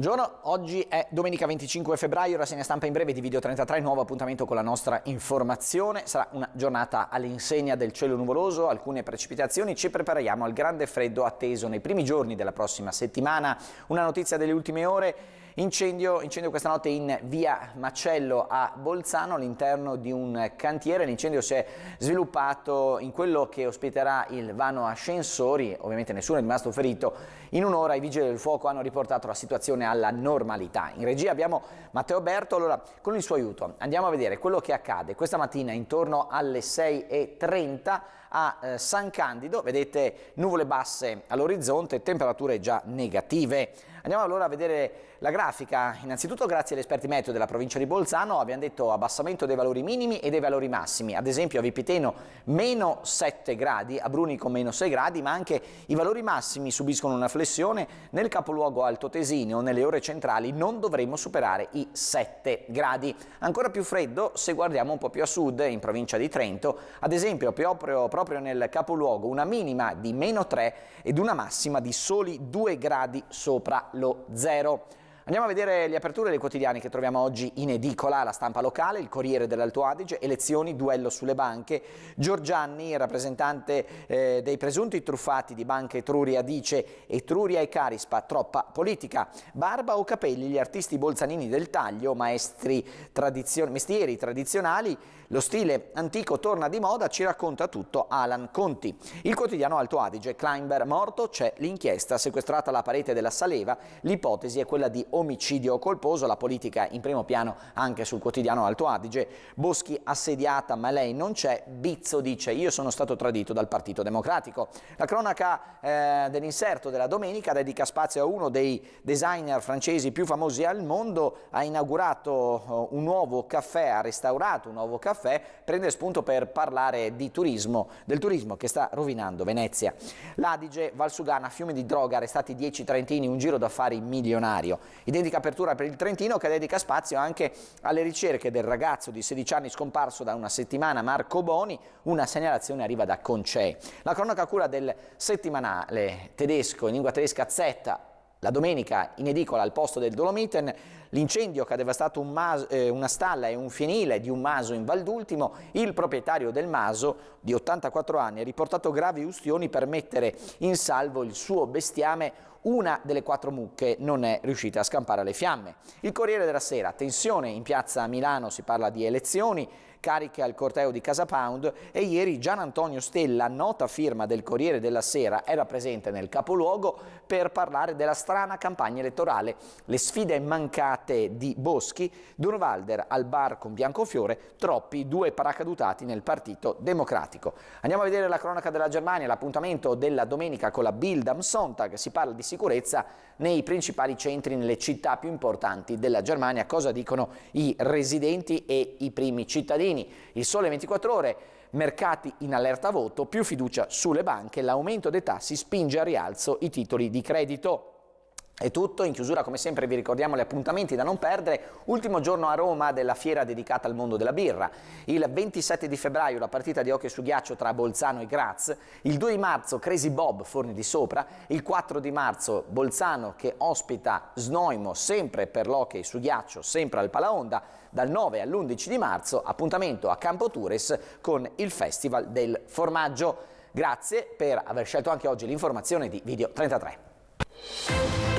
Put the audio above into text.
Buongiorno, oggi è domenica 25 febbraio, rassegna stampa in breve di Video 33, nuovo appuntamento con la nostra informazione. Sarà una giornata all'insegna del cielo nuvoloso, alcune precipitazioni, ci prepariamo al grande freddo atteso nei primi giorni della prossima settimana. Una notizia delle ultime ore Incendio, incendio questa notte in via Macello a Bolzano all'interno di un cantiere. L'incendio si è sviluppato in quello che ospiterà il vano ascensori. Ovviamente nessuno è rimasto ferito. In un'ora i vigili del fuoco hanno riportato la situazione alla normalità. In regia abbiamo Matteo Berto. Allora, con il suo aiuto andiamo a vedere quello che accade questa mattina intorno alle 6.30 a eh, San Candido, vedete nuvole basse all'orizzonte, temperature già negative. Andiamo allora a vedere la grafica, innanzitutto grazie agli esperti meteo della provincia di Bolzano abbiamo detto abbassamento dei valori minimi e dei valori massimi, ad esempio a Vipiteno meno 7 gradi, a Bruni con meno 6 gradi, ma anche i valori massimi subiscono una flessione, nel capoluogo Alto Tesino, nelle ore centrali non dovremo superare i 7 gradi. Ancora più freddo se guardiamo un po' più a sud, in provincia di Trento, ad esempio proprio, proprio nel capoluogo una minima di meno 3 ed una massima di soli 2 gradi sopra lo zero. Andiamo a vedere le aperture dei quotidiani che troviamo oggi in edicola, la stampa locale, il Corriere dell'Alto Adige, elezioni, duello sulle banche. Giorgianni, rappresentante eh, dei presunti truffati di Banca Etruria, dice Etruria e Carispa, troppa politica. Barba o capelli, gli artisti bolzanini del taglio, maestri tradizion mestieri tradizionali, lo stile antico torna di moda, ci racconta tutto Alan Conti. Il quotidiano Alto Adige, Kleinberg morto, c'è l'inchiesta, sequestrata la parete della Saleva, l'ipotesi è quella di omicidio colposo, la politica in primo piano anche sul quotidiano Alto Adige, Boschi assediata ma lei non c'è, Bizzo dice io sono stato tradito dal Partito Democratico. La cronaca eh, dell'inserto della domenica dedica spazio a uno dei designer francesi più famosi al mondo, ha inaugurato eh, un nuovo caffè, ha restaurato un nuovo caffè, prende spunto per parlare di turismo, del turismo che sta rovinando Venezia. L'Adige, Valsugana, fiume di droga, arrestati 10 trentini, un giro d'affari milionario. Identica apertura per il Trentino che dedica spazio anche alle ricerche del ragazzo di 16 anni scomparso da una settimana, Marco Boni, una segnalazione arriva da Concei. La cronaca cura del settimanale tedesco in lingua tedesca Z la domenica in edicola al posto del Dolomiten l'incendio che ha devastato un maso, eh, una stalla e un fienile di un maso in Valdultimo, il proprietario del maso di 84 anni ha riportato gravi ustioni per mettere in salvo il suo bestiame una delle quattro mucche non è riuscita a scampare alle fiamme. Il Corriere della Sera, tensione in piazza Milano, si parla di elezioni, cariche al corteo di Casa Pound e ieri Gian Antonio Stella, nota firma del Corriere della Sera, era presente nel capoluogo per parlare della strana campagna elettorale, le sfide mancate di Boschi, Durvalder al bar con Biancofiore, troppi due paracadutati nel Partito Democratico. Andiamo a vedere la cronaca della Germania, l'appuntamento della domenica con la Bild am Sonntag, si parla di sicurezza nei principali centri, nelle città più importanti della Germania. Cosa dicono i residenti e i primi cittadini? Il sole 24 ore mercati in allerta voto, più fiducia sulle banche, l'aumento dei tassi spinge a rialzo i titoli di credito. È tutto, in chiusura come sempre vi ricordiamo gli appuntamenti da non perdere, ultimo giorno a Roma della fiera dedicata al mondo della birra, il 27 di febbraio la partita di hockey su ghiaccio tra Bolzano e Graz, il 2 di marzo Crazy Bob Forni di Sopra, il 4 di marzo Bolzano che ospita Snoimo sempre per l'hockey su ghiaccio, sempre al Palaonda, dal 9 all'11 di marzo appuntamento a Campo Tours con il Festival del Formaggio. Grazie per aver scelto anche oggi l'informazione di Video 33.